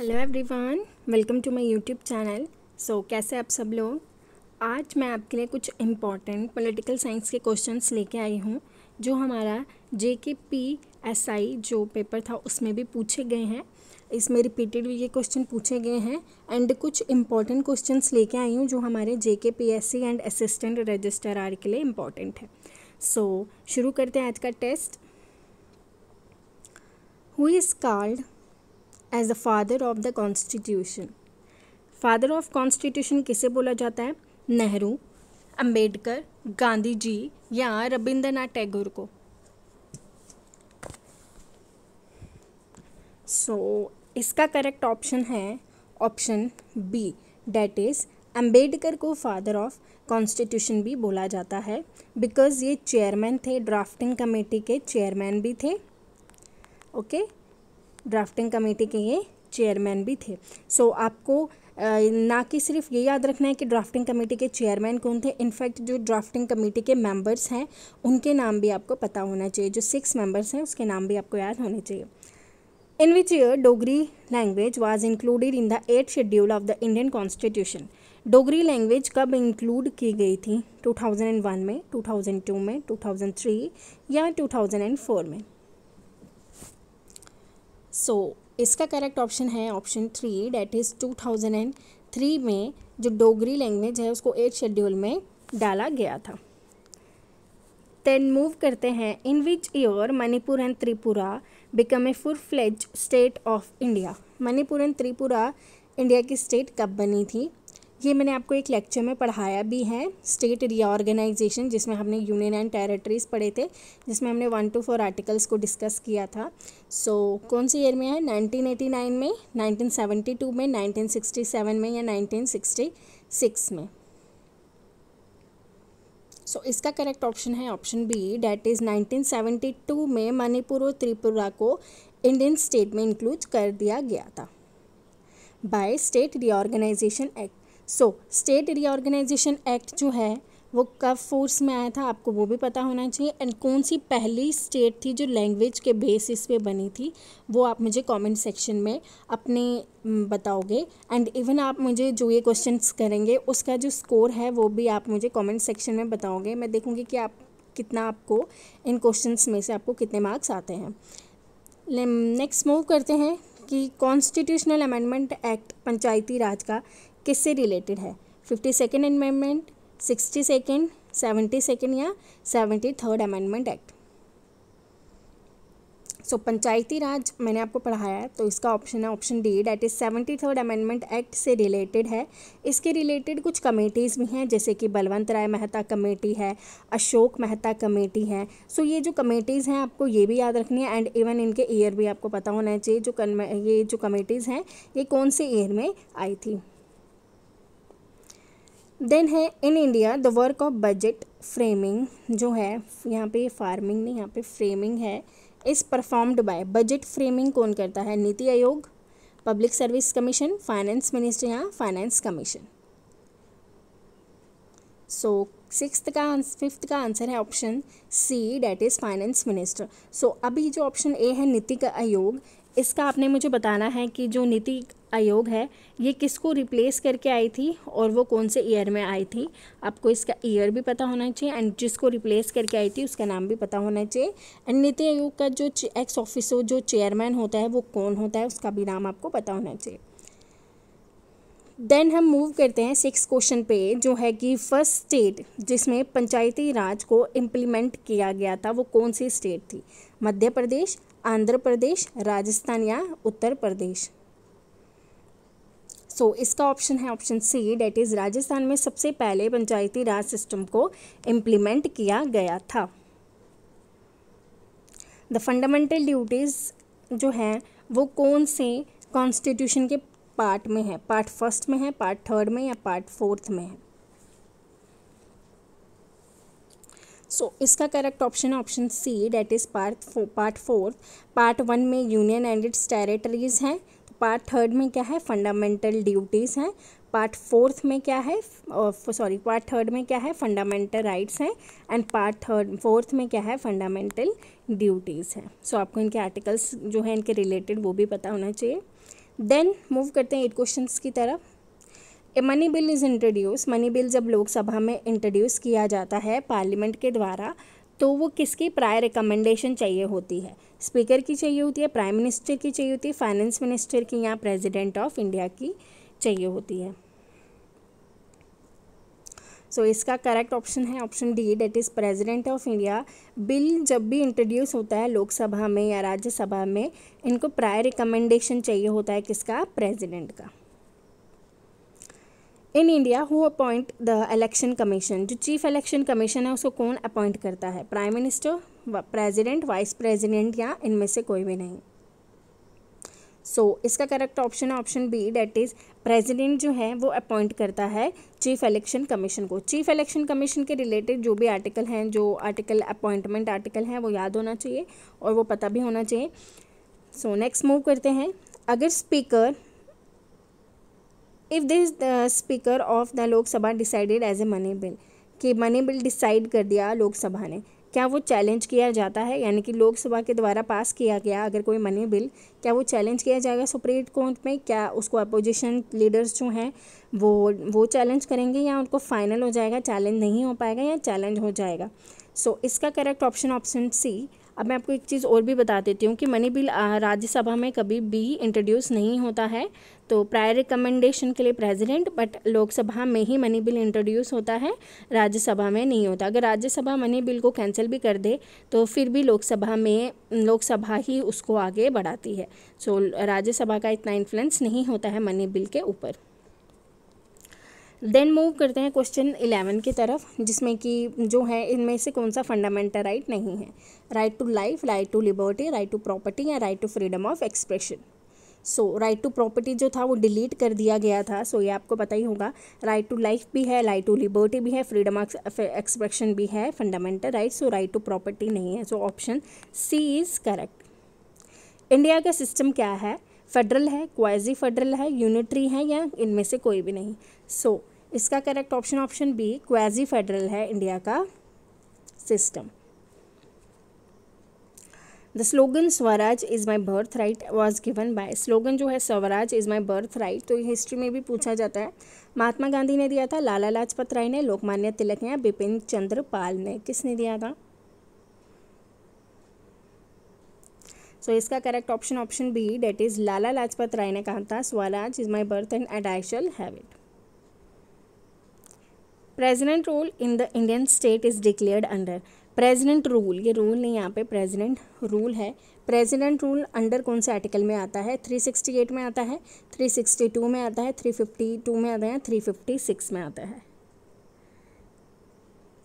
Hello everyone welcome to my YouTube channel so कैसे आप सब लोग आज मैं आपके लिए कुछ इम्पॉर्टेंट पॉलिटिकल साइंस के क्वेश्चंस लेके आई हूँ जो हमारा जे के पी एस आई जो पेपर था उसमें भी पूछे गए हैं इसमें रिपीटेड ये क्वेश्चन पूछे गए हैं एंड कुछ इंपॉर्टेंट क्वेश्चंस लेके आई हूँ जो हमारे J K P S C and assistant registrar के लिए इम्पॉर्टेंट है सो so, शुरू करते हैं आज का test who is called as the father of the constitution father of constitution किसे बोला जाता है नेहरू अंबेडकर गांधी जी या रविंद्रनाथ टैगोर को सो so, इसका करेक्ट ऑप्शन है option B that is Ambedkar को फादर ऑफ कॉन्स्टिट्यूशन भी बोला जाता है बिकॉज़ ये चेयरमैन थे ड्राफ्टिंग कमेटी के चेयरमैन भी थे ओके okay? ड्राफ्टिंग कमेटी के ये चेयरमैन भी थे सो so, आपको ना कि सिर्फ ये याद रखना है कि ड्राफ्टिंग कमेटी के चेयरमैन कौन थे इनफैक्ट जो ड्राफ्टिंग कमेटी के मेंबर्स हैं उनके नाम भी आपको पता होना चाहिए जो सिक्स मेंबर्स हैं उसके नाम भी आपको याद होने चाहिए in which year Dogri language was included in the eight schedule of the Indian constitution Dogri language कब इंक्लूड की गई थी टू में टू में टू या टू में सो so, इसका करेक्ट ऑप्शन है option three that is two thousand and three में जो डोगरी लैंग्वेज है उसको एट शेड्यूल में डाला गया था देन मूव करते हैं in which year Manipur and Tripura become a full fledge state of India Manipur and Tripura India की स्टेट कब बनी थी ये मैंने आपको एक लेक्चर में पढ़ाया भी है स्टेट रीऑर्गेनाइजेशन जिसमें हमने यूनियन एंड टेरिटरीज पढ़े थे जिसमें हमने वन टू फोर आर्टिकल्स को डिस्कस किया था सो so, कौन से ईयर में है 1989 में 1972 में 1967 में या 1966 में सो so, इसका करेक्ट ऑप्शन है ऑप्शन बी डेट इज़ 1972 में मणिपुर और त्रिपुरा को इंडियन स्टेट में इंक्लूड कर दिया गया था by state reorganisation act so state reorganisation act जो है वो कब फोर्स में आया था आपको वो भी पता होना चाहिए एंड कौन सी पहली स्टेट थी जो लैंग्वेज के बेसिस पे बनी थी वो आप मुझे कमेंट सेक्शन में अपने बताओगे एंड इवन आप मुझे जो ये क्वेश्चंस करेंगे उसका जो स्कोर है वो भी आप मुझे कमेंट सेक्शन में बताओगे मैं देखूँगी कि आप कितना आपको इन क्वेश्चन में से आपको कितने मार्क्स आते हैं नेक्स्ट मूव करते हैं कि constitutional amendment act panchayati raj का किससे रिलेटेड है fifty second amendment sixty second seventy second या seventy third amendment act so panchayati raj मैंने आपको पढ़ाया है तो इसका ऑप्शन है option D that is seventy third amendment act से रिलेटेड है इसके रिलेटेड कुछ कमेटीज़ भी हैं जैसे कि बलवंत राय मेहता कमेटी है अशोक मेहता कमेटी है सो so, ये जो कमेटीज़ हैं आपको ये भी याद रखनी है एंड इवन इनके ईयर भी आपको पता होना चाहिए जो ये जो कमेटीज़ हैं ये कौन से ईयर में आई थी देन है in India the work of budget framing जो है यहाँ पे फार्मिंग नहीं यहाँ पे फ्रेमिंग है is performed by budget framing कौन करता है NITI Aayog public service commission finance minister यहाँ फाइनेंस कमीशन सो सिक्स का फिफ्थ का आंसर है option C that is finance minister so अभी जो ऑप्शन ए है नीति का आयोग इसका आपने मुझे बताना है कि जो नीति आयोग है ये किसको रिप्लेस करके आई थी और वो कौन से ईयर में आई थी आपको इसका ईयर भी पता होना चाहिए एंड जिसको रिप्लेस करके आई थी उसका नाम भी पता होना चाहिए एंड नीति आयोग का जो एक्स ऑफिसर जो चेयरमैन होता है वो कौन होता है उसका भी नाम आपको पता होना चाहिए देन हम मूव करते हैं सिक्स क्वेश्चन पे जो है कि फर्स्ट स्टेट जिसमें पंचायती राज को इम्प्लीमेंट किया गया था वो कौन सी स्टेट थी मध्य प्रदेश आंध्र प्रदेश राजस्थान या उत्तर प्रदेश सो so, इसका ऑप्शन है option C that is Rajasthan में सबसे पहले पंचायती राज सिस्टम को इम्प्लीमेंट किया गया था द फंडामेंटल ड्यूटीज़ जो हैं वो कौन से कॉन्स्टिट्यूशन के पार्ट में है पार्ट फर्स्ट में है पार्ट थर्ड में या पार्ट फोर्थ में है सो so, इसका करेक्ट ऑप्शन है option C that is part part fourth part one में यूनियन एंड इट्स टेरिटरीज हैं तो पार्ट थर्ड में क्या है फंडामेंटल ड्यूटीज़ हैं पार्ट फोर्थ में क्या है सॉरी पार्ट थर्ड में क्या है फंडामेंटल राइट्स हैं एंड पार्ट थर्ड फोर्थ में क्या है फंडामेंटल ड्यूटीज़ हैं सो आपको इनके आर्टिकल्स जो हैं इनके रिलेटेड वो भी पता होना चाहिए देन मूव करते हैं एट क्वेश्चंस की तरफ a money bill is introduce money bill जब लोकसभा में इंट्रोड्यूस किया जाता है पार्लियामेंट के द्वारा तो वो किसकी प्राय रिकमेंडेशन चाहिए होती है स्पीकर की चाहिए होती है प्राइम मिनिस्टर की चाहिए होती है फाइनेंस मिनिस्टर की या प्रेसिडेंट ऑफ इंडिया की चाहिए होती है सो so, इसका करेक्ट ऑप्शन है option D that is president of India bill जब भी इंट्रोड्यूस होता है लोकसभा में या राज्यसभा में इनको प्राय रिकमेंडेशन चाहिए होता है किसका प्रेजिडेंट का in India who appoint the election commission जो चीफ इलेक्शन कमीशन है उसको कौन अपॉइंट करता है prime minister president vice president या इनमें से कोई भी नहीं सो so, इसका करेक्ट ऑप्शन है option B that is president जो है वो अपॉइंट करता है चीफ इलेक्शन कमीशन को चीफ इलेक्शन कमीशन के रिलेटेड जो भी आर्टिकल हैं जो आर्टिकल अपॉइंटमेंट आर्टिकल हैं वो याद होना चाहिए और वो पता भी होना चाहिए सो नेक्स्ट मूव करते हैं अगर speaker if this speaker of the Lok Sabha decided as a money bill कि मनी बिल डिसाइड कर दिया लोकसभा ने क्या वो चैलेंज किया जाता है यानी कि लोकसभा के द्वारा पास किया गया अगर कोई मनी बिल क्या वो चैलेंज किया जाएगा सुप्रीम कोर्ट में क्या उसको अपोजिशन लीडर्स जो हैं वो वो चैलेंज करेंगे या उनको फाइनल हो जाएगा चैलेंज नहीं हो पाएगा या चैलेंज हो जाएगा सो so, इसका करेक्ट ऑप्शन ऑप्शन सी अब मैं आपको एक चीज़ और भी बता देती हूँ कि मनी बिल राज्यसभा में कभी भी इंट्रोड्यूस नहीं होता है तो प्रायर रिकमेंडेशन के लिए प्रेसिडेंट बट लोकसभा में ही मनी बिल इंट्रोड्यूस होता है राज्यसभा में नहीं होता अगर राज्यसभा मनी बिल को कैंसिल भी कर दे तो फिर भी लोकसभा में लोकसभा ही उसको आगे बढ़ाती है सो so, राज्यसभा का इतना इन्फ्लुएंस नहीं होता है मनी बिल के ऊपर देन मूव करते हैं क्वेश्चन इलेवन की तरफ जिसमें कि जो है इनमें से कौन सा फंडामेंटल राइट right नहीं है right to life right to liberty right to property या right to freedom of expression so right to property जो था वो डिलीट कर दिया गया था सो so, ये आपको पता ही होगा राइट टू लाइफ भी है राइट टू लिबर्टी भी है फ्रीडम ऑफ एक्सप्रेशन भी है fundamental right so right to property नहीं है सो option C is correct India का सिस्टम क्या है फेडरल है क्वाजी फेडरल है यूनिटरी है या इनमें से कोई भी नहीं सो so, इसका correct option option B quasi federal है इंडिया का system the slogan swaraj is my birth right was given by slogan जो है swaraj is my birth right तो ये हिस्ट्री में भी पूछा जाता है महात्मा गांधी ने दिया था लाला लाजपत राय ने लोकमान्य तिलक ने बिपिन चंद्र पाल ने किसने दिया था सो so, इसका correct option option B that is Lala Lajpat Rai ने कहा था swaraj is my birth and and I shall have it president rule in the Indian state is declared under president rule ये रूल नहीं यहाँ पे प्रेजिडेंट रूल है president rule under कौन से आर्टिकल में आता है 368 में आता है 362 में आता है 352 में आता है 356 में आता है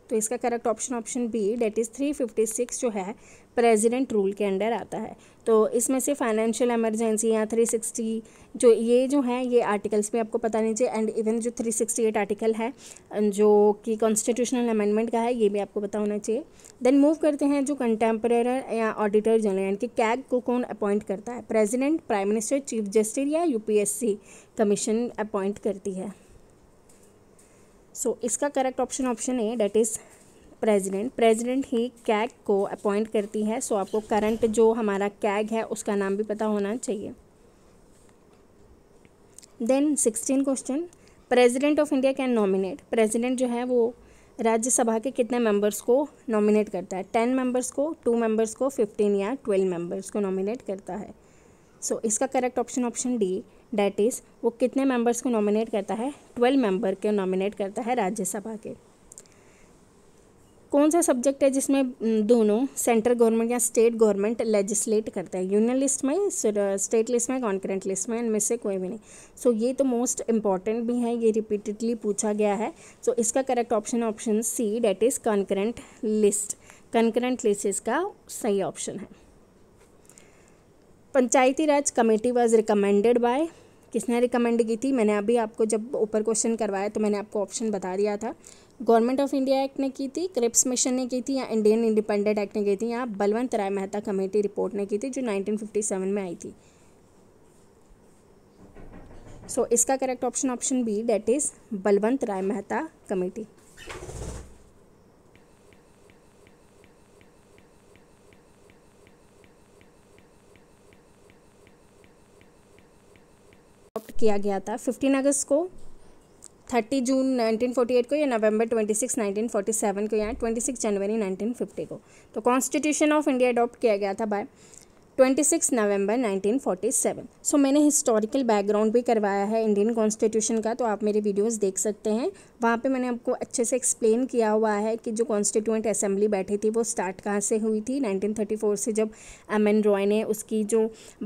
तो इसका correct option option B that is three fifty six जो है प्रेसिडेंट रूल के अंडर आता है तो इसमें से फाइनेंशियल एमरजेंसी या थ्री सिक्सटी जो ये जो है ये आर्टिकल्स भी आपको पता नहीं चाहिए एंड इवन जो थ्री सिक्सटी एट आर्टिकल है जो कि कॉन्स्टिट्यूशनल अमेंडमेंट का है ये भी आपको पता होना चाहिए देन मूव करते हैं जो कंटेम्प्रेर या ऑडिटर जनरल यानी कि कैग को कौन अपॉइंट करता है president prime minister chief justice या सी कमीशन अपॉइंट करती है सो so, इसका correct option option A that is president president ही कैग को अपॉइंट करती है सो so आपको करंट जो हमारा कैग है उसका नाम भी पता होना चाहिए then sixteen question president of India can nominate president जो है वो राज्यसभा के कितने मेंबर्स को नॉमिनेट करता है टेन मेंबर्स को टू मेंबर्स को फिफ्टीन या ट्वेल्व मेंबर्स को नॉमिनेट करता है सो so, इसका correct option option D that is वो कितने मेंबर्स को नॉमिनेट करता है ट्वेल्व मेंबर को नॉमिनेट करता है राज्यसभा के कौन सा सब्जेक्ट है जिसमें दोनों सेंट्रल गवर्नमेंट या स्टेट गवर्नमेंट लेजिस्लेट करते हैं यूनियन लिस्ट में स्टेट लिस्ट में कॉन्करेंट लिस्ट में इनमें से कोई भी नहीं सो so, ये तो मोस्ट इंपॉर्टेंट भी है ये रिपीटेडली पूछा गया है सो so, इसका correct option option C that is concurrent list concurrent list इसका सही ऑप्शन है panchayati raj committee was recommended by किसने रिकमेंड की थी मैंने अभी आपको जब ऊपर क्वेश्चन करवाया तो मैंने आपको ऑप्शन बता दिया था गवर्नमेंट ऑफ इंडिया एक्ट ने की थी क्रिप्स मिशन ने की थी या इंडियन इंडिपेंडेंट एक्ट ने की थी या बलवंत राय मेहता कमेटी रिपोर्ट ने की थी जो 1957 में आई थी सो so, इसका correct option option B that is Balwant Rai Mehta committee किया गया था 15 अगस्त को 30 जून 1948 को या नवंबर 26 1947 को या 26 जनवरी 1950 को तो कॉन्स्टिट्यूशन ऑफ इंडिया अडॉप्ट किया गया था बाय 26 नवंबर 1947 सो so, मैंने हिस्टोरिकल बैकग्राउंड भी करवाया है इंडियन कॉन्स्टिट्यूशन का तो आप मेरे वीडियोस देख सकते हैं वहाँ पे मैंने आपको अच्छे से एक्सप्लेन किया हुआ है कि जो कॉन्स्टिट्यूंट असेंबली बैठी थी वो स्टार्ट कहाँ से हुई थी 1934 से जब एम एन रॉय ने उसकी जो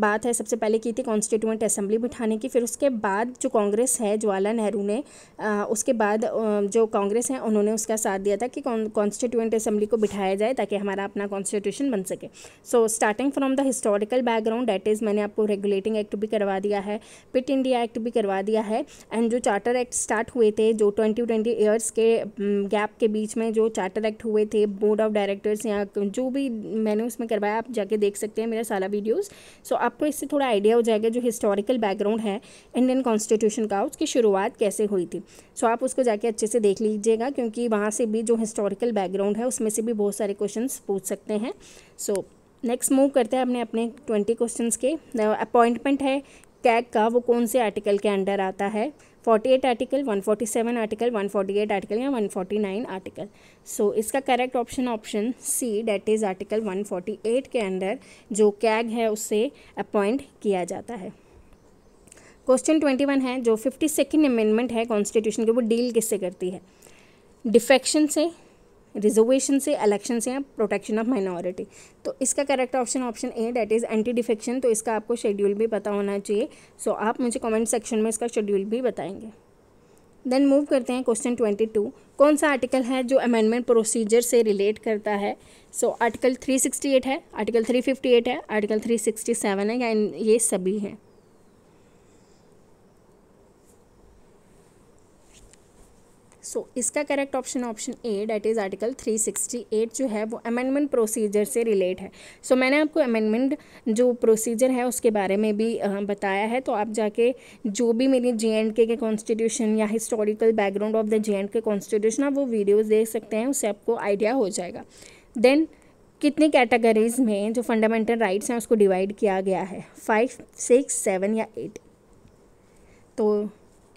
बात है सबसे पहले की थी कॉन्स्टिट्यूंट असेंबली बिठाने की फिर उसके बाद जो कांग्रेस है ज्वाला नेहरू ने आ, उसके बाद जो कांग्रेस है उन्होंने उसका साथ दिया था कि कॉन्स्टिट्यूंट असेंबली को बिठाया जाए ताकि हमारा अपना कॉन्स्टिट्यूशन बन सके so starting from the historical background that is मैंने आपको रेगुलेटिंग एक्ट भी करवा दिया है पिट इंडिया एक्ट भी करवा दिया है एंड जो चार्टर एक्ट स्टार्ट हुए थे जो ट्वेंटी ट्वेंटी ईयर्स के गैप mm, के बीच में जो चार्टर एक्ट हुए थे बोर्ड ऑफ डायरेक्टर्स या जो भी मैंने उसमें करवाया आप जाके देख सकते हैं मेरा सारा वीडियोज़ सो so, आपको इससे थोड़ा आइडिया हो जाएगा जो हिस्टोरिकल बैकग्राउंड है इंडियन कॉन्स्टिट्यूशन का उसकी शुरुआत कैसे हुई थी सो so, आप उसको जाके अच्छे से देख लीजिएगा क्योंकि वहाँ से भी जो हिस्टोरिकल बैकग्राउंड है उसमें से भी बहुत सारे क्वेश्चन पूछ सकते हैं सो so, नेक्स्ट मूव करते हैं अपने अपने ट्वेंटी क्वेश्चंस के अपॉइंटमेंट है कैग का वो कौन से आर्टिकल के अंडर आता है forty eight article one forty seven article one forty eight article या one forty nine article so इसका correct option option C that is article one forty eight के अंडर जो कैग है उससे अपॉइंट किया जाता है क्वेश्चन ट्वेंटी वन है जो फिफ्टी सेकेंड अमेंडमेंट है कॉन्स्टिट्यूशन के वो डील किससे करती है डिफेक्शन से रिजर्वेशन से इलेक्शन से प्रोटेक्शन ऑफ माइनॉरिटी तो इसका correct option option A that is anti defection तो इसका आपको शेड्यूल भी पता होना चाहिए सो so, आप मुझे कमेंट सेक्शन में इसका शेड्यूल भी बताएंगे देन मूव करते हैं क्वेश्चन ट्वेंटी टू कौन सा आर्टिकल है जो अमेंडमेंट प्रोसीजर से रिलेट करता है so article three sixty eight है आर्टिकल थ्री फिफ्टी एट है आर्टिकल थ्री सिक्सटी सेवन है या ये सभी हैं सो so, इसका correct option option A that is article 368 जो है वो अमेंडमेंट प्रोसीजर से रिलेट है सो so, मैंने आपको अमेंडमेंट जो प्रोसीजर है उसके बारे में भी बताया है तो आप जाके जो भी मेरी जे एंड के कॉन्स्टिट्यूशन या historical background of the J and K constitution आप वो वीडियोज़ देख सकते हैं उससे आपको आइडिया हो जाएगा देन कितनी कैटेगरीज में जो फंडामेंटल राइट्स हैं उसको डिवाइड किया गया है फाइव सिक्स सेवन या एट तो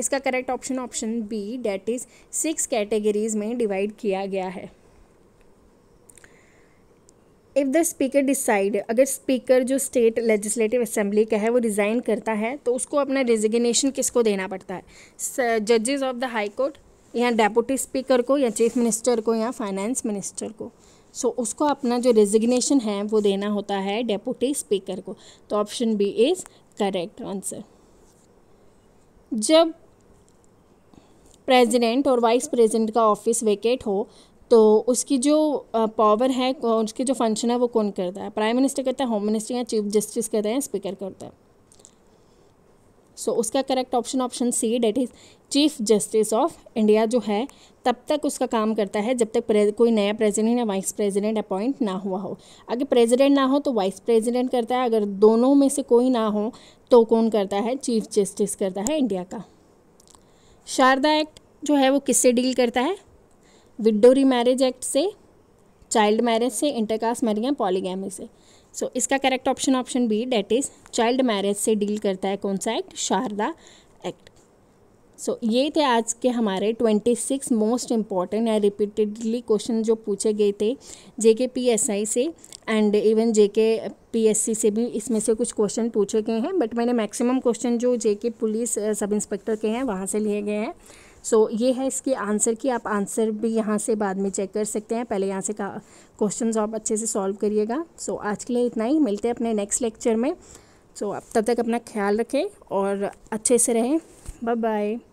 इसका correct option option B that is six categories में डिवाइड किया गया है इफ़ द स्पीकर डिसाइड अगर स्पीकर जो स्टेट लेजिस्लेटिव असेंबली का है वो रिज़ाइन करता है तो उसको अपना रेजिग्नेशन किसको देना पड़ता है जजेस ऑफ द हाई कोर्ट या डेपुटी स्पीकर को या चीफ मिनिस्टर को या फाइनेंस मिनिस्टर को सो so, उसको अपना जो रेजिग्नेशन है वो देना होता है डेपुटी स्पीकर को तो option B is correct answer जब प्रेसिडेंट और वाइस प्रेसिडेंट का ऑफिस वेकेट हो तो उसकी जो पावर है उसके जो फंक्शन है वो कौन करता है प्राइम मिनिस्टर करता है होम मिनिस्टर या चीफ जस्टिस करता है स्पीकर करता है सो so, उसका correct option option C that is chief justice of India जो है तब तक उसका काम करता है जब तक कोई नया प्रेसिडेंट या वाइस प्रेसिडेंट अपॉइंट ना हुआ हो अगर प्रेसिडेंट ना हो तो वाइस प्रेसिडेंट करता है अगर दोनों में से कोई ना हो तो कौन करता है चीफ जस्टिस करता है इंडिया का शारदा एक्ट जो है वो किससे डील करता है विडो मैरिज एक्ट से चाइल्ड मैरिज से इंटरकास्ट मैरिज या पॉलीगैमी से सो so, इसका correct option option B that is child marriage से डील करता है कौन सा act Sharda act so so, ये थे आज के हमारे ट्वेंटी सिक्स मोस्ट इम्पॉर्टेंट या रिपीटेडली क्वेश्चन जो पूछे गए थे जे के पी एस आई से एंड इवन जेके पीएससी से भी इसमें से कुछ क्वेश्चन पूछे गए हैं बट मैंने मैक्सिमम क्वेश्चन जो जेके पुलिस सब इंस्पेक्टर के हैं वहाँ से लिए गए हैं सो so, ये है इसके आंसर की आप आंसर भी यहाँ से बाद में चेक कर सकते हैं पहले यहाँ से का क्वेश्चन आप अच्छे से सॉल्व करिएगा सो so, आज के लिए इतना ही मिलते हैं अपने नेक्स्ट लेक्चर में सो so, आप तब तक अपना ख्याल रखें और अच्छे से रहें बाय बाय